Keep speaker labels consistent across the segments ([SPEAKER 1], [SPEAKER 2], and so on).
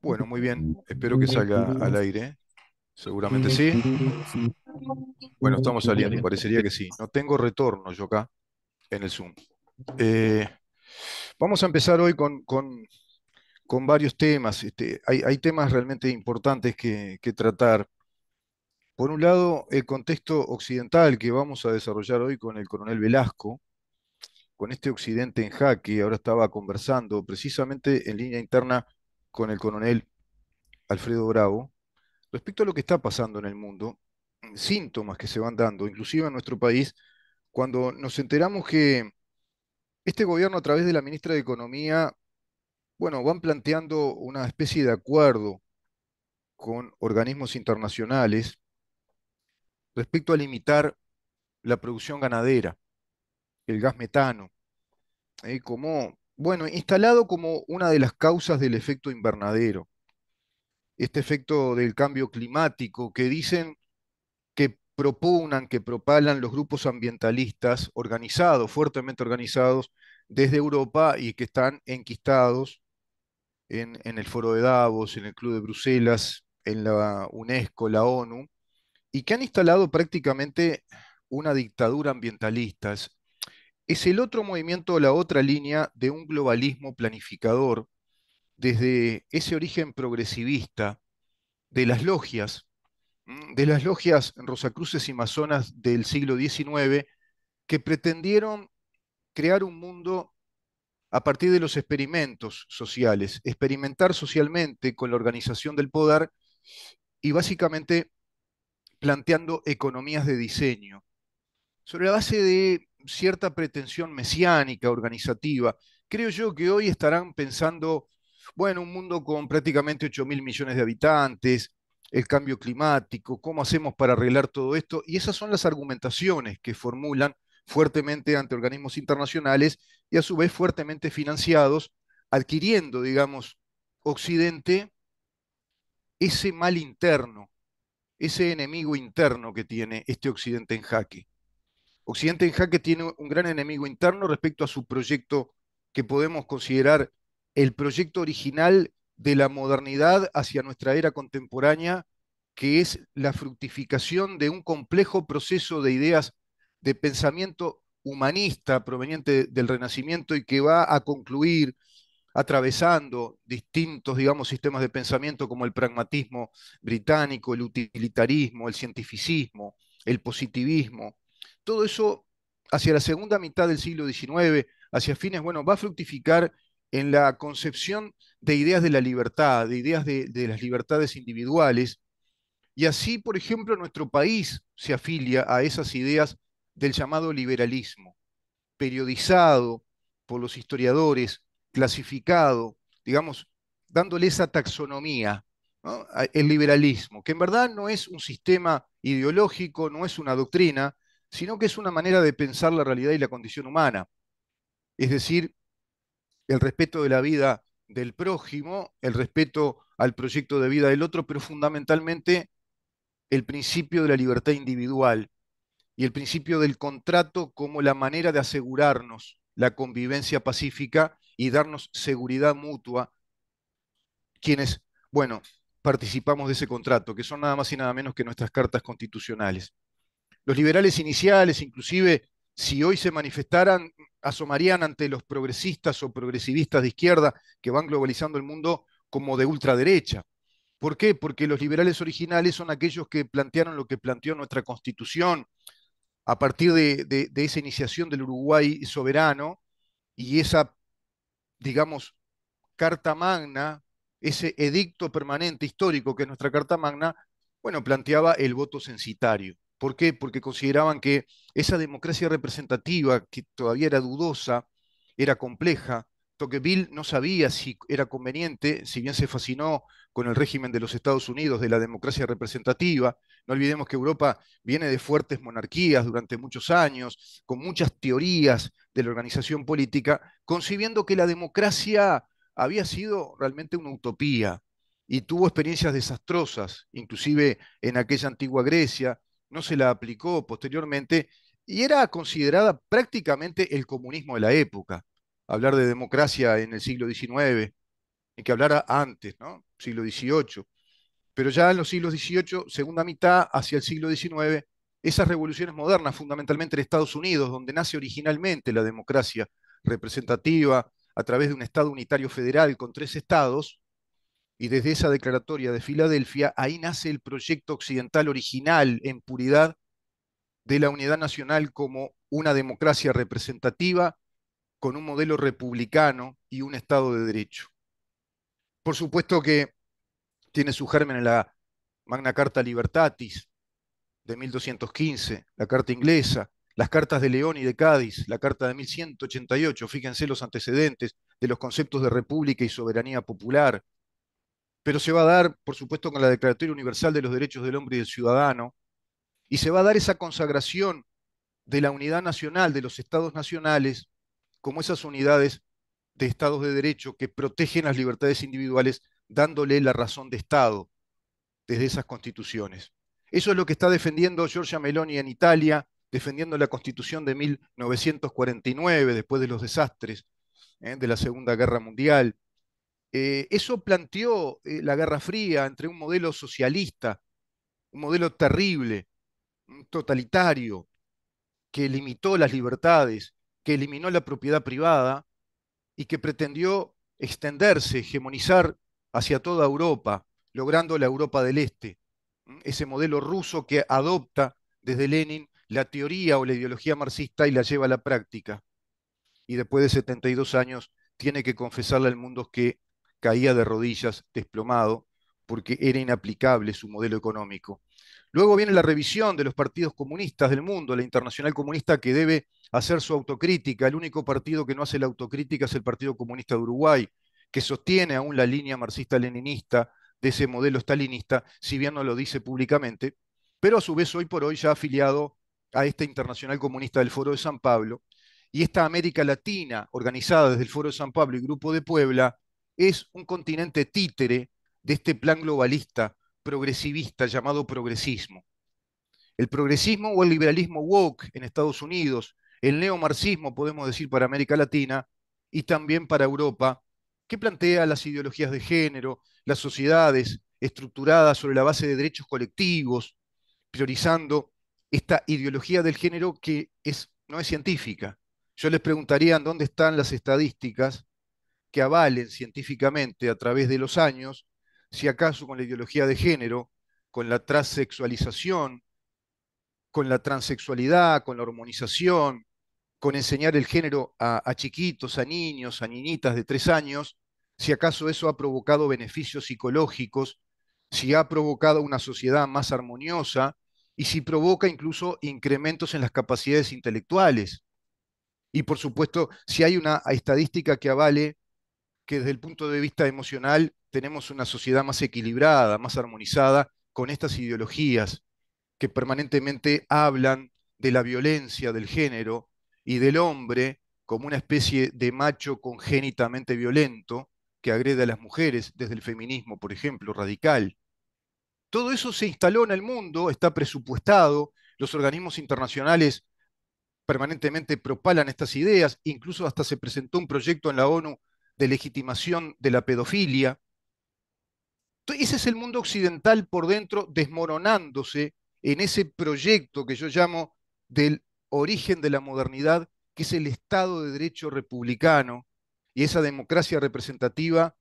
[SPEAKER 1] Bueno, muy bien. Espero que salga al aire. Seguramente sí. Bueno, estamos saliendo, parecería que sí. No tengo retorno yo acá en el Zoom. Eh, vamos a empezar hoy con, varios temas. Este, hay, temas realmente importantes que tratar. Por un lado, el contexto occidental que vamos a desarrollar hoy con el coronel Velasco, con este Occidente en jaque. Ahora estaba conversando precisamente en línea interna con el coronel Alfredo Bravo respecto a lo que está pasando en el mundo, síntomas que se van dando, inclusive en nuestro país, cuando nos enteramos que este gobierno a través de la ministra de Economía, bueno, van planteando una especie de acuerdo con organismos internacionales respecto a limitar la producción ganadera el gas metano, ¿eh? como, bueno, instalado como una de las causas del efecto invernadero, este efecto del cambio climático que dicen que proponan que propalan los grupos ambientalistas organizados, fuertemente organizados desde Europa y que están enquistados en, el Foro de Davos, en el Club de Bruselas, en la UNESCO, la ONU, y que han instalado prácticamente una dictadura ambientalista es el otro movimiento, la otra línea de un globalismo planificador desde ese origen progresivista de las logias, de las logias rosacruces y masonas del siglo XIX, que pretendieron crear un mundo a partir de los experimentos sociales, experimentar socialmente con la organización del poder y básicamente planteando economías de diseño, sobre la base de cierta pretensión mesiánica, organizativa, creo yo que hoy estarán pensando, bueno, un mundo con prácticamente 8 mil millones de habitantes, el cambio climático, cómo hacemos para arreglar todo esto, y esas son las argumentaciones que formulan fuertemente ante organismos internacionales y a su vez fuertemente financiados, adquiriendo, digamos, Occidente ese mal interno, ese enemigo interno que tiene este Occidente en jaque. Occidente en jaque tiene un gran enemigo interno respecto a su proyecto que podemos considerar el proyecto original de la modernidad hacia nuestra era contemporánea, que es la fructificación de un complejo proceso de ideas de pensamiento humanista proveniente del Renacimiento y que va a concluir atravesando distintos, digamos, sistemas de pensamiento como el pragmatismo británico, el utilitarismo, el cientificismo, el positivismo, todo eso hacia la segunda mitad del siglo XIX, hacia fines, bueno, va a fructificar en la concepción de ideas de la libertad, de ideas de, las libertades individuales. Y así, por ejemplo, nuestro país se afilia a esas ideas del llamado liberalismo, periodizado por los historiadores, clasificado, digamos, dándole esa taxonomía, el liberalismo, que en verdad no es un sistema ideológico, no es una doctrina, sino que es una manera de pensar la realidad y la condición humana. Es decir, el respeto de la vida del prójimo, el respeto al proyecto de vida del otro, pero fundamentalmente el principio de la libertad individual y el principio del contrato como la manera de asegurarnos la convivencia pacífica y darnos seguridad mutua quienes, bueno, participamos de ese contrato, que son nada más y nada menos que nuestras cartas constitucionales. Los liberales iniciales, inclusive, si hoy se manifestaran, asomarían ante los progresistas o progresivistas de izquierda que van globalizando el mundo como de ultraderecha. ¿Por qué? Porque los liberales originales son aquellos que plantearon lo que planteó nuestra constitución a partir de, esa iniciación del Uruguay soberano y esa, digamos, carta magna, ese edicto permanente histórico que es nuestra carta magna, bueno, planteaba el voto censitario. ¿Por qué? Porque consideraban que esa democracia representativa, que todavía era dudosa, era compleja, Tocqueville no sabía si era conveniente, si bien se fascinó con el régimen de los Estados Unidos, de la democracia representativa, no olvidemos que Europa viene de fuertes monarquías durante muchos años, con muchas teorías de la organización política, concibiendo que la democracia había sido realmente una utopía y tuvo experiencias desastrosas, inclusive en aquella antigua Grecia, no se la aplicó posteriormente y era considerada prácticamente el comunismo de la época. Hablar de democracia en el siglo XIX, en que hablara antes, ¿no? Siglo XVIII. Pero ya en los siglos XVIII, segunda mitad, hacia el siglo XIX, esas revoluciones modernas, fundamentalmente en Estados Unidos, donde nace originalmente la democracia representativa a través de un Estado unitario federal con tres estados, y desde esa declaratoria de Filadelfia, ahí nace el proyecto occidental original en puridad de la unidad nacional como una democracia representativa con un modelo republicano y un Estado de Derecho. Por supuesto que tiene su germen en la Magna Carta Libertatis de 1215, la Carta inglesa, las cartas de León y de Cádiz, la Carta de 1188, fíjense los antecedentes de los conceptos de república y soberanía popular, pero se va a dar, por supuesto, con la Declaratoria Universal de los Derechos del Hombre y del Ciudadano, y se va a dar esa consagración de la unidad nacional, de los estados nacionales, como esas unidades de estados de derecho que protegen las libertades individuales, dándole la razón de Estado desde esas constituciones. Eso es lo que está defendiendo Giorgia Meloni en Italia, defendiendo la constitución de 1949, después de los desastres ¿eh? de la Segunda Guerra Mundial, eh, eso planteó eh, la Guerra Fría entre un modelo socialista, un modelo terrible, totalitario, que limitó las libertades, que eliminó la propiedad privada y que pretendió extenderse, hegemonizar hacia toda Europa, logrando la Europa del Este, ese modelo ruso que adopta desde Lenin la teoría o la ideología marxista y la lleva a la práctica. Y después de 72 años tiene que confesarle al mundo que caía de rodillas, desplomado, porque era inaplicable su modelo económico. Luego viene la revisión de los partidos comunistas del mundo, la Internacional Comunista que debe hacer su autocrítica. El único partido que no hace la autocrítica es el Partido Comunista de Uruguay, que sostiene aún la línea marxista-leninista de ese modelo stalinista, si bien no lo dice públicamente, pero a su vez hoy por hoy ya afiliado a esta Internacional Comunista del Foro de San Pablo y esta América Latina organizada desde el Foro de San Pablo y Grupo de Puebla es un continente títere de este plan globalista, progresivista, llamado progresismo. El progresismo o el liberalismo woke en Estados Unidos, el neomarxismo, podemos decir, para América Latina y también para Europa, que plantea las ideologías de género, las sociedades estructuradas sobre la base de derechos colectivos, priorizando esta ideología del género que es, no es científica. Yo les preguntaría dónde están las estadísticas que avalen científicamente a través de los años, si acaso con la ideología de género, con la transexualización, con la transexualidad, con la hormonización, con enseñar el género a, a chiquitos, a niños, a niñitas de tres años, si acaso eso ha provocado beneficios psicológicos, si ha provocado una sociedad más armoniosa y si provoca incluso incrementos en las capacidades intelectuales. Y por supuesto, si hay una estadística que avale que desde el punto de vista emocional tenemos una sociedad más equilibrada, más armonizada con estas ideologías que permanentemente hablan de la violencia del género y del hombre como una especie de macho congénitamente violento que agrede a las mujeres desde el feminismo, por ejemplo, radical. Todo eso se instaló en el mundo, está presupuestado, los organismos internacionales permanentemente propalan estas ideas, incluso hasta se presentó un proyecto en la ONU de legitimación de la pedofilia. Ese es el mundo occidental por dentro desmoronándose en ese proyecto que yo llamo del origen de la modernidad, que es el Estado de Derecho republicano y esa democracia representativa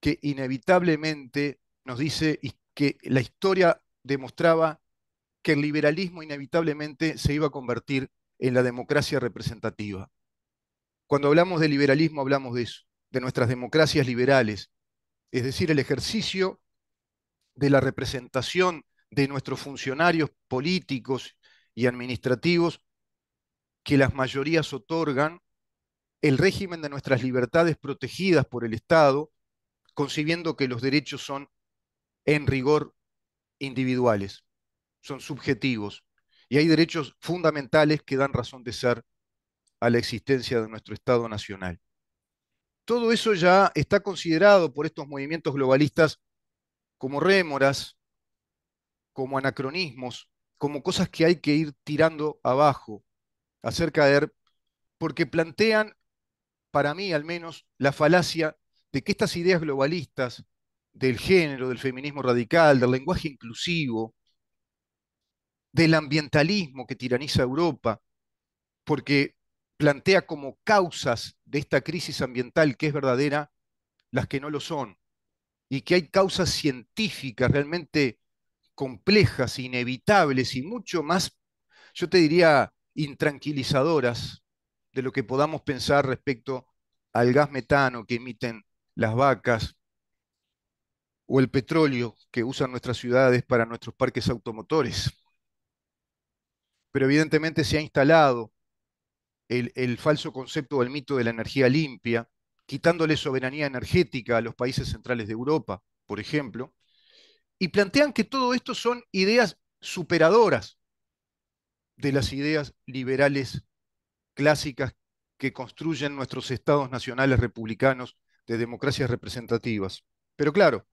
[SPEAKER 1] que inevitablemente nos dice que la historia demostraba que el liberalismo inevitablemente se iba a convertir en la democracia representativa. Cuando hablamos de liberalismo hablamos de de nuestras democracias liberales, es decir, el ejercicio de la representación de nuestros funcionarios políticos y administrativos que las mayorías otorgan, el régimen de nuestras libertades protegidas por el Estado, concibiendo que los derechos son en rigor individuales, son subjetivos, y hay derechos fundamentales que dan razón de ser a la existencia de nuestro Estado Nacional. Todo eso ya está considerado por estos movimientos globalistas como rémoras, como anacronismos, como cosas que hay que ir tirando abajo, hacer caer, porque plantean, para mí al menos, la falacia de que estas ideas globalistas del género, del feminismo radical, del lenguaje inclusivo, del ambientalismo que tiraniza a Europa, porque plantea como causas de esta crisis ambiental que es verdadera las que no lo son, y que hay causas científicas realmente complejas, inevitables y mucho más, yo te diría, intranquilizadoras de lo que podamos pensar respecto al gas metano que emiten las vacas o el petróleo que usan nuestras ciudades para nuestros parques automotores. Pero evidentemente se ha instalado el, falso concepto del mito de la energía limpia, quitándole soberanía energética a los países centrales de Europa, por ejemplo, y plantean que todo esto son ideas superadoras de las ideas liberales clásicas que construyen nuestros estados nacionales republicanos de democracias representativas. Pero claro,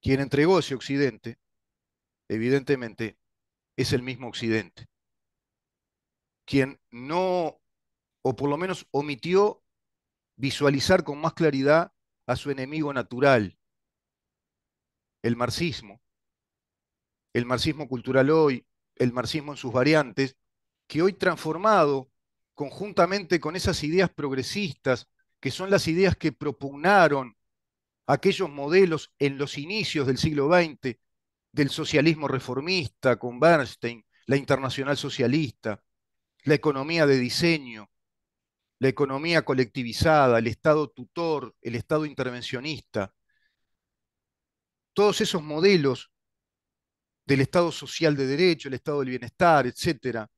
[SPEAKER 1] quien entregó ese Occidente, evidentemente, es el mismo Occidente quien no, o por lo menos omitió visualizar con más claridad a su enemigo natural, el marxismo, el marxismo cultural hoy, el marxismo en sus variantes, que hoy transformado conjuntamente con esas ideas progresistas, que son las ideas que propugnaron aquellos modelos en los inicios del siglo XX, del socialismo reformista con Bernstein, la internacional socialista, la economía de diseño, la economía colectivizada, el Estado tutor, el Estado intervencionista, todos esos modelos del Estado social de derecho, el Estado del bienestar, etcétera,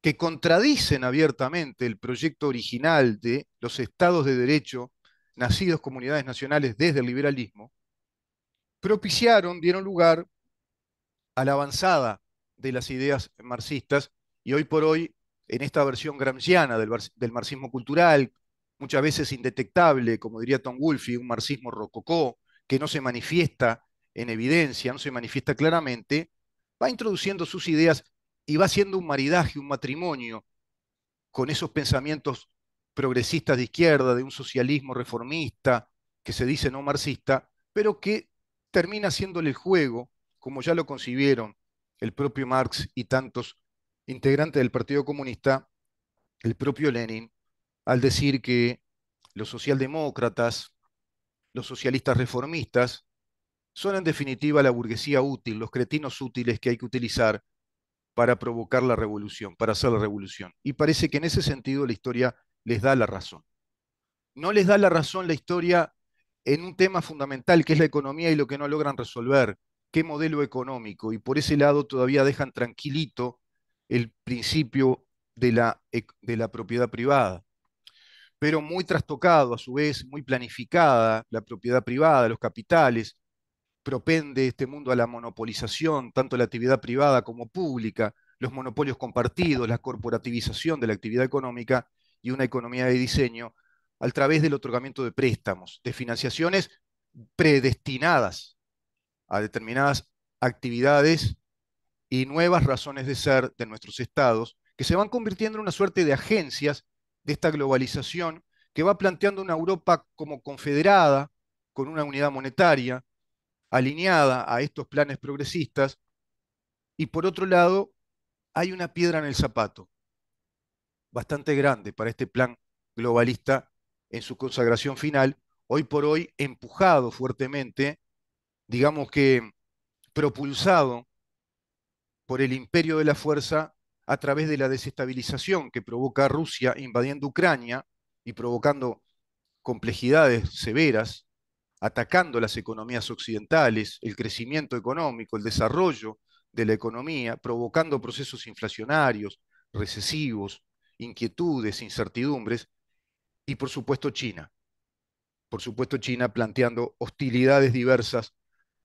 [SPEAKER 1] que contradicen abiertamente el proyecto original de los estados de derecho nacidos comunidades nacionales desde el liberalismo, propiciaron, dieron lugar a la avanzada de las ideas marxistas y hoy por hoy en esta versión gramsciana del, marxismo cultural, muchas veces indetectable, como diría Tom Wolfe, un marxismo rococó, que no se manifiesta en evidencia, no se manifiesta claramente, va introduciendo sus ideas y va haciendo un maridaje, un matrimonio con esos pensamientos progresistas de izquierda, de un socialismo reformista, que se dice no marxista, pero que termina haciéndole el juego, como ya lo concibieron el propio Marx y tantos integrante del Partido Comunista, el propio Lenin, al decir que los socialdemócratas, los socialistas reformistas, son en definitiva la burguesía útil, los cretinos útiles que hay que utilizar para provocar la revolución, para hacer la revolución. Y parece que en ese sentido la historia les da la razón. No les da la razón la historia en un tema fundamental que es la economía y lo que no logran resolver, qué modelo económico, y por ese lado todavía dejan tranquilito el principio de la, e, de la propiedad privada. Pero muy trastocado, a su vez, muy planificada la propiedad privada, los capitales, propende este mundo a la monopolización, tanto la actividad privada como pública, los monopolios compartidos, la corporativización de la actividad económica y una economía de diseño a través del otorgamiento de préstamos, de financiaciones predestinadas a determinadas actividades y nuevas razones de ser de nuestros estados, que se van convirtiendo en una suerte de agencias de esta globalización que va planteando una Europa como confederada, con una unidad monetaria, alineada a estos planes progresistas, y por otro lado, hay una piedra en el zapato, bastante grande para este plan globalista en su consagración final, hoy por hoy empujado fuertemente, digamos que propulsado por el imperio de la fuerza a través de la desestabilización que provoca Rusia invadiendo Ucrania y provocando complejidades severas, atacando las economías occidentales, el crecimiento económico, el desarrollo de la economía, provocando procesos inflacionarios, recesivos, inquietudes, incertidumbres, y por supuesto China. Por supuesto China planteando hostilidades diversas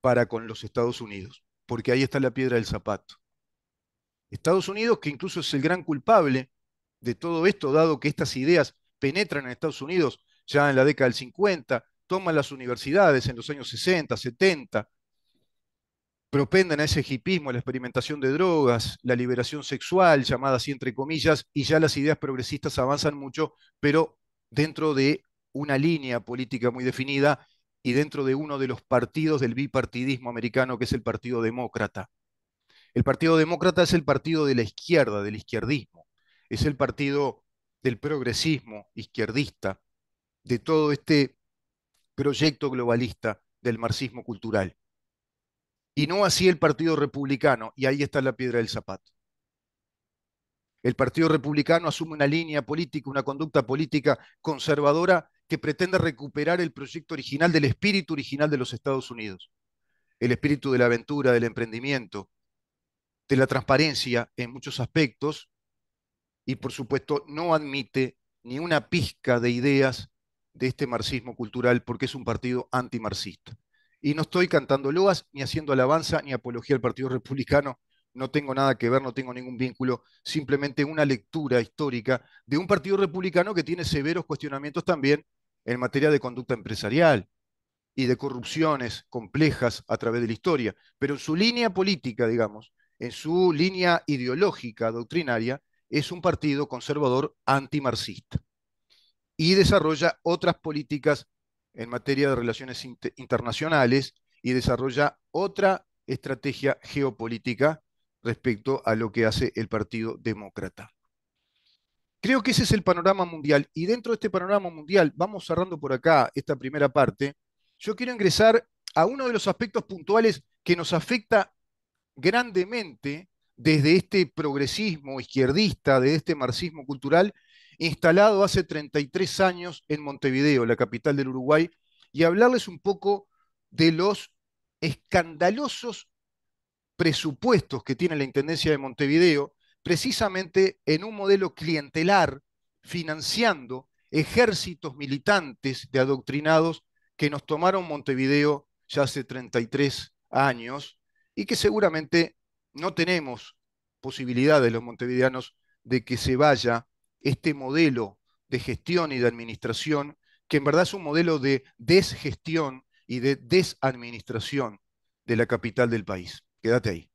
[SPEAKER 1] para con los Estados Unidos, porque ahí está la piedra del zapato. Estados Unidos, que incluso es el gran culpable de todo esto, dado que estas ideas penetran en Estados Unidos ya en la década del 50, toman las universidades en los años 60, 70, propenden a ese hipismo, a la experimentación de drogas, la liberación sexual, llamada así entre comillas, y ya las ideas progresistas avanzan mucho, pero dentro de una línea política muy definida y dentro de uno de los partidos del bipartidismo americano, que es el Partido Demócrata. El Partido Demócrata es el partido de la izquierda, del izquierdismo, es el partido del progresismo izquierdista, de todo este proyecto globalista del marxismo cultural. Y no así el Partido Republicano, y ahí está la piedra del zapato. El Partido Republicano asume una línea política, una conducta política conservadora que pretende recuperar el proyecto original del espíritu original de los Estados Unidos. El espíritu de la aventura, del emprendimiento, la transparencia en muchos aspectos y por supuesto no admite ni una pizca de ideas de este marxismo cultural porque es un partido antimarxista. Y no estoy cantando loas, ni haciendo alabanza, ni apología al Partido Republicano, no tengo nada que ver, no tengo ningún vínculo, simplemente una lectura histórica de un Partido Republicano que tiene severos cuestionamientos también en materia de conducta empresarial y de corrupciones complejas a través de la historia. Pero en su línea política, digamos, en su línea ideológica doctrinaria, es un partido conservador antimarxista y desarrolla otras políticas en materia de relaciones internacionales y desarrolla otra estrategia geopolítica respecto a lo que hace el Partido Demócrata. Creo que ese es el panorama mundial y dentro de este panorama mundial, vamos cerrando por acá esta primera parte, yo quiero ingresar a uno de los aspectos puntuales que nos afecta grandemente desde este progresismo izquierdista, de este marxismo cultural, instalado hace 33 años en Montevideo, la capital del Uruguay, y hablarles un poco de los escandalosos presupuestos que tiene la Intendencia de Montevideo, precisamente en un modelo clientelar, financiando ejércitos militantes de adoctrinados que nos tomaron Montevideo ya hace 33 años, y que seguramente no tenemos posibilidades los montevideanos de que se vaya este modelo de gestión y de administración, que en verdad es un modelo de desgestión y de desadministración de la capital del país. Quédate ahí.